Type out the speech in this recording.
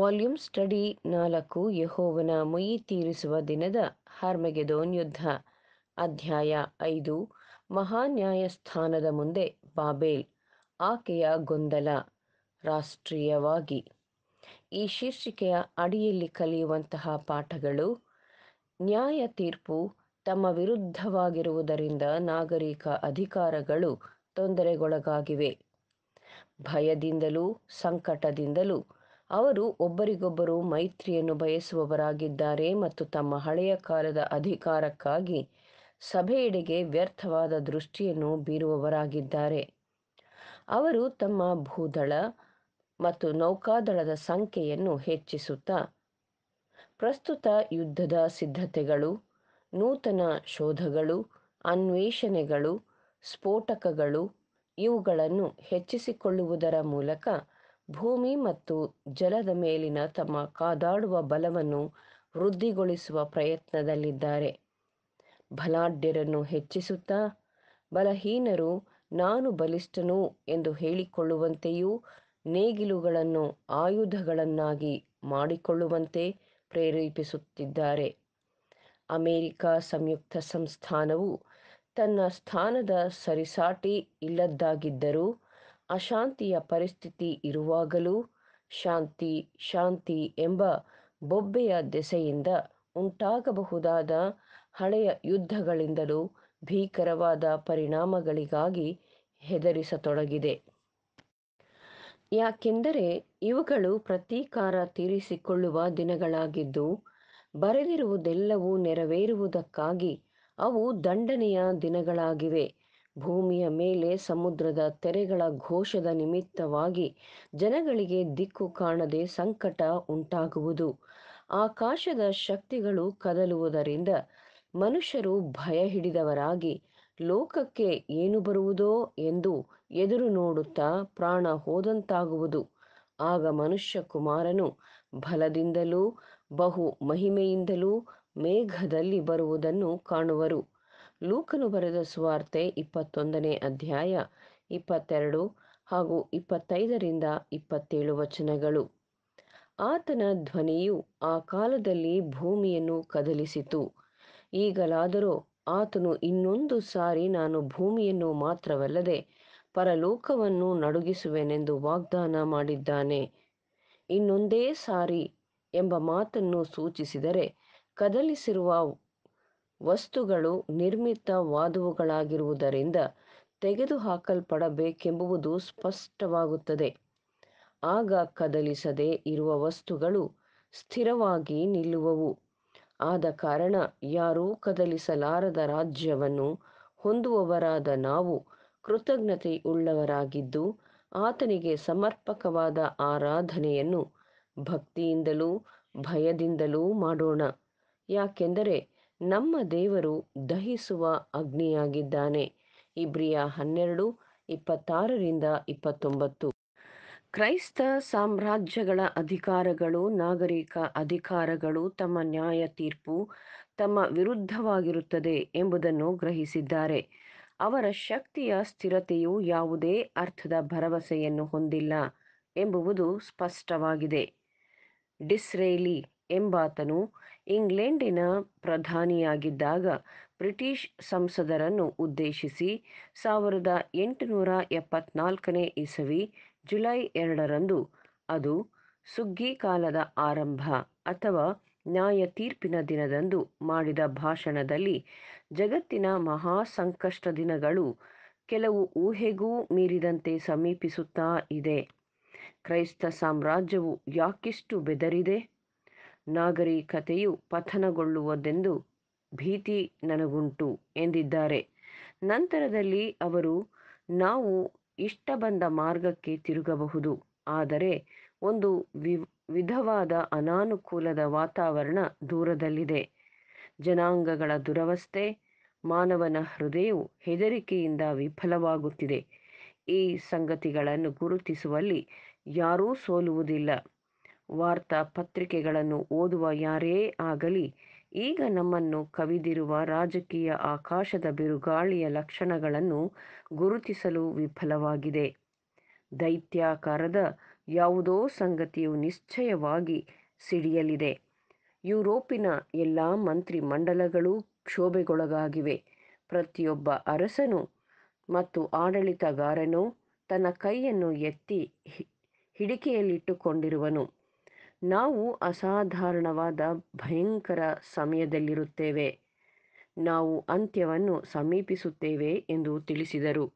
volume study ನಾಲ್ಕು ಯಹೋವನ ಮೊಯಿ ತೀರಿಸುವ ದಿನದ ಹರ್ಮೆಗೆದೋನ್ ಯುದ್ಧ ಅಧ್ಯಾಯ ಐದು ಮಹಾನ್ಯಾಯಸ್ಥಾನದ ಮುಂದೆ ಬಾಬೇಲ್ ಆಕೆಯ ಗೊಂದಲ ರಾಷ್ಟ್ರೀಯವಾಗಿ ಈ ಶೀರ್ಷಿಕೆಯ ಅಡಿಯಲ್ಲಿ ಕಲಿಯುವಂತಹ ಪಾಠಗಳು ನ್ಯಾಯ ತೀರ್ಪು ತಮ್ಮ ವಿರುದ್ಧವಾಗಿರುವುದರಿಂದ ನಾಗರಿಕ ಅಧಿಕಾರಗಳು ತೊಂದರೆಗೊಳಗಾಗಿವೆ ಭಯದಿಂದಲೂ ಸಂಕಟದಿಂದಲೂ ಅವರು ಒಬ್ಬರಿಗೊಬ್ಬರು ಮೈತ್ರಿಯನ್ನು ಬಯಸುವವರಾಗಿದ್ದಾರೆ ಮತ್ತು ತಮ್ಮ ಹಳೆಯ ಕಾಲದ ಅಧಿಕಾರಕ್ಕಾಗಿ ಸಭೆಯೆಡೆಗೆ ವ್ಯರ್ಥವಾದ ದೃಷ್ಟಿಯನ್ನು ಬೀರುವವರಾಗಿದ್ದಾರೆ ಅವರು ತಮ್ಮ ಭೂದಳ ಮತ್ತು ನೌಕಾದಳದ ಸಂಖ್ಯೆಯನ್ನು ಹೆಚ್ಚಿಸುತ್ತಾ ಪ್ರಸ್ತುತ ಯುದ್ಧದ ಸಿದ್ಧತೆಗಳು ನೂತನ ಶೋಧಗಳು ಅನ್ವೇಷಣೆಗಳು ಸ್ಫೋಟಕಗಳು ಇವುಗಳನ್ನು ಹೆಚ್ಚಿಸಿಕೊಳ್ಳುವುದರ ಮೂಲಕ ಭೂಮಿ ಮತ್ತು ಜಲದ ಮೇಲಿನ ತಮ್ಮ ಕಾದಾಡುವ ಬಲವನ್ನು ವೃದ್ಧಿಗೊಳಿಸುವ ಪ್ರಯತ್ನದಲ್ಲಿದ್ದಾರೆ ಬಲಾಢ್ಯರನ್ನು ಹೆಚ್ಚಿಸುತ್ತಾ ಬಲಹೀನರು ನಾನು ಬಲಿಷ್ಠನು ಎಂದು ಹೇಳಿಕೊಳ್ಳುವಂತೆಯೂ ನೇಗಿಲುಗಳನ್ನು ಆಯುಧಗಳನ್ನಾಗಿ ಮಾಡಿಕೊಳ್ಳುವಂತೆ ಪ್ರೇರೇಪಿಸುತ್ತಿದ್ದಾರೆ ಅಮೆರಿಕ ಸಂಯುಕ್ತ ಸಂಸ್ಥಾನವು ತನ್ನ ಸ್ಥಾನದ ಸರಿಸಾಟಿ ಇಲ್ಲದ್ದಾಗಿದ್ದರೂ ಅಶಾಂತಿಯ ಪರಿಸ್ಥಿತಿ ಇರುವಾಗಲೂ ಶಾಂತಿ ಶಾಂತಿ ಎಂಬ ಬೊಬ್ಬೆಯ ದೆಸೆಯಿಂದ ಉಂಟಾಗಬಹುದಾದ ಹಳೆಯ ಯುದ್ಧಗಳಿಂದಲೂ ಭೀಕರವಾದ ಪರಿಣಾಮಗಳಿಗಾಗಿ ಹೆದರಿಸತೊಡಗಿದೆ ಯಾಕೆಂದರೆ ಇವುಗಳು ಪ್ರತೀಕಾರ ತೀರಿಸಿಕೊಳ್ಳುವ ದಿನಗಳಾಗಿದ್ದು ಬರೆದಿರುವುದೆಲ್ಲವೂ ನೆರವೇರುವುದಕ್ಕಾಗಿ ಅವು ದಂಡನೆಯ ದಿನಗಳಾಗಿವೆ ಭೂಮಿಯ ಮೇಲೆ ಸಮುದ್ರದ ತೆರೆಗಳ ಘೋಷದ ನಿಮಿತ್ತವಾಗಿ ಜನಗಳಿಗೆ ದಿಕ್ಕು ಕಾಣದೆ ಸಂಕಟ ಉಂಟಾಗುವುದು ಆಕಾಶದ ಶಕ್ತಿಗಳು ಕದಲುವುದರಿಂದ ಮನುಷ್ಯರು ಭಯ ಹಿಡಿದವರಾಗಿ ಲೋಕಕ್ಕೆ ಏನು ಬರುವುದೋ ಎಂದು ಎದುರು ನೋಡುತ್ತಾ ಪ್ರಾಣ ಹೋದಂತಾಗುವುದು ಆಗ ಮನುಷ್ಯ ಕುಮಾರನು ಬಲದಿಂದಲೂ ಬಹು ಮಹಿಮೆಯಿಂದಲೂ ಮೇಘದಲ್ಲಿ ಬರುವುದನ್ನು ಕಾಣುವರು ಲೂಕನು ಬರೆದ ಸುವಾರ್ತೆ ಇಪ್ಪತ್ತೊಂದನೇ ಅಧ್ಯಾಯ ಇಪ್ಪತ್ತೆರಡು ಹಾಗೂ ಇಪ್ಪತ್ತೈದರಿಂದ ಇಪ್ಪತ್ತೇಳು ವಚನಗಳು ಆತನ ಧ್ವನಿಯು ಆ ಕಾಲದಲ್ಲಿ ಭೂಮಿಯನ್ನು ಕದಲಿಸಿತು ಈಗಲಾದರೂ ಆತನು ಇನ್ನೊಂದು ಸಾರಿ ನಾನು ಭೂಮಿಯನ್ನು ಮಾತ್ರವಲ್ಲದೆ ಪರಲೋಕವನ್ನು ನಡುಗಿಸುವೆನೆಂದು ವಾಗ್ದಾನ ಮಾಡಿದ್ದಾನೆ ಇನ್ನೊಂದೇ ಸಾರಿ ಎಂಬ ಮಾತನ್ನು ಸೂಚಿಸಿದರೆ ಕದಲಿಸಿರುವ ವಸ್ತುಗಳು ನಿರ್ಮಿತವಾದವುಗಳಾಗಿರುವುದರಿಂದ ತೆಗೆದುಹಾಕಲ್ಪಡಬೇಕೆಂಬುದು ಸ್ಪಷ್ಟವಾಗುತ್ತದೆ ಆಗ ಕದಲಿಸದೆ ಇರುವ ವಸ್ತುಗಳು ಸ್ಥಿರವಾಗಿ ನಿಲ್ಲುವವು ಆದ ಕಾರಣ ಯಾರೂ ಕದಲಿಸಲಾರದ ರಾಜ್ಯವನ್ನು ಹೊಂದುವವರಾದ ನಾವು ಉಳ್ಳವರಾಗಿದ್ದು ಆತನಿಗೆ ಸಮರ್ಪಕವಾದ ಆರಾಧನೆಯನ್ನು ಭಕ್ತಿಯಿಂದಲೂ ಭಯದಿಂದಲೂ ಮಾಡೋಣ ಯಾಕೆಂದರೆ ನಮ್ಮ ದೇವರು ದಹಿಸುವ ಅಗ್ನಿಯಾಗಿದ್ದಾನೆ ಇಬ್ರಿಯ ಹನ್ನೆರಡು ಇಪ್ಪತ್ತಾರರಿಂದ ಇಪ್ಪತ್ತೊಂಬತ್ತು ಕ್ರೈಸ್ತ ಸಾಮ್ರಾಜ್ಯಗಳ ಅಧಿಕಾರಗಳು ನಾಗರಿಕ ಅಧಿಕಾರಗಳು ತಮ್ಮ ನ್ಯಾಯ ತೀರ್ಪು ತಮ್ಮ ವಿರುದ್ಧವಾಗಿರುತ್ತದೆ ಎಂಬುದನ್ನು ಗ್ರಹಿಸಿದ್ದಾರೆ ಅವರ ಶಕ್ತಿಯ ಸ್ಥಿರತೆಯು ಯಾವುದೇ ಅರ್ಥದ ಭರವಸೆಯನ್ನು ಹೊಂದಿಲ್ಲ ಎಂಬುವುದು ಸ್ಪಷ್ಟವಾಗಿದೆ ಡಿಸ್ರೇಲಿ ಎಂಬಾತನು ಇಂಗ್ಲೆಂಡಿನ ಪ್ರಧಾನಿಯಾಗಿದ್ದಾಗ ಬ್ರಿಟಿಷ್ ಸಂಸದರನ್ನು ಉದ್ದೇಶಿಸಿ ಸಾವಿರದ ಎಂಟುನೂರ ಎಪ್ಪತ್ನಾಲ್ಕನೇ ಇಸವಿ ಜುಲೈ ಎರಡರಂದು ಅದು ಸುಗ್ಗಿ ಕಾಲದ ಆರಂಭ ಅಥವಾ ನ್ಯಾಯ ತೀರ್ಪಿನ ದಿನದಂದು ಮಾಡಿದ ಭಾಷಣದಲ್ಲಿ ಜಗತ್ತಿನ ಮಹಾ ಸಂಕಷ್ಟ ದಿನಗಳು ಕೆಲವು ಊಹೆಗೂ ಮೀರಿದಂತೆ ಸಮೀಪಿಸುತ್ತಾ ಇದೆ ಕ್ರೈಸ್ತ ಸಾಮ್ರಾಜ್ಯವು ಯಾಕಿಷ್ಟು ಬೆದರಿದೆ ನಾಗರಿಕತೆಯು ಪತನಗೊಳ್ಳುವುದೆಂದು ಭೀತಿ ನನಗುಂಟು ಎಂದಿದ್ದಾರೆ ನಂತರದಲ್ಲಿ ಅವರು ನಾವು ಇಷ್ಟ ಬಂದ ಮಾರ್ಗಕ್ಕೆ ತಿರುಗಬಹುದು ಆದರೆ ಒಂದು ವಿಧವಾದ ಅನಾನುಕೂಲದ ವಾತಾವರಣ ದೂರದಲ್ಲಿದೆ ಜನಾಂಗಗಳ ದುರವಸ್ಥೆ ಮಾನವನ ಹೃದಯವು ಹೆದರಿಕೆಯಿಂದ ವಿಫಲವಾಗುತ್ತಿದೆ ಈ ಸಂಗತಿಗಳನ್ನು ಗುರುತಿಸುವಲ್ಲಿ ಯಾರೂ ಸೋಲುವುದಿಲ್ಲ ವಾರ್ತಾ ಪತ್ರಿಕೆಗಳನ್ನು ಓದುವ ಯಾರೇ ಆಗಲಿ ಈಗ ನಮ್ಮನ್ನು ಕವಿದಿರುವ ರಾಜಕೀಯ ಆಕಾಶದ ಬಿರುಗಾಳಿಯ ಲಕ್ಷಣಗಳನ್ನು ಗುರುತಿಸಲು ವಿಫಲವಾಗಿದೆ ದೈತ್ಯಾಕಾರದ ಯಾವುದೋ ಸಂಗತಿಯು ನಿಶ್ಚಯವಾಗಿ ಸಿಡಿಯಲಿದೆ ಯುರೋಪಿನ ಎಲ್ಲ ಮಂತ್ರಿ ಮಂಡಲಗಳು ಕ್ಷೋಭೆಗೊಳಗಾಗಿವೆ ಪ್ರತಿಯೊಬ್ಬ ಅರಸನು ಮತ್ತು ಆಡಳಿತಗಾರನು ತನ್ನ ಕೈಯನ್ನು ಎತ್ತಿ ಹಿಡಿಕೆಯಲ್ಲಿಟ್ಟುಕೊಂಡಿರುವನು ನಾವು ಅಸಾಧಾರಣವಾದ ಭಯಂಕರ ಸಮಯದಲ್ಲಿರುತ್ತೇವೆ ನಾವು ಅಂತ್ಯವನ್ನು ಸಮೀಪಿಸುತ್ತೇವೆ ಎಂದು ತಿಳಿಸಿದರು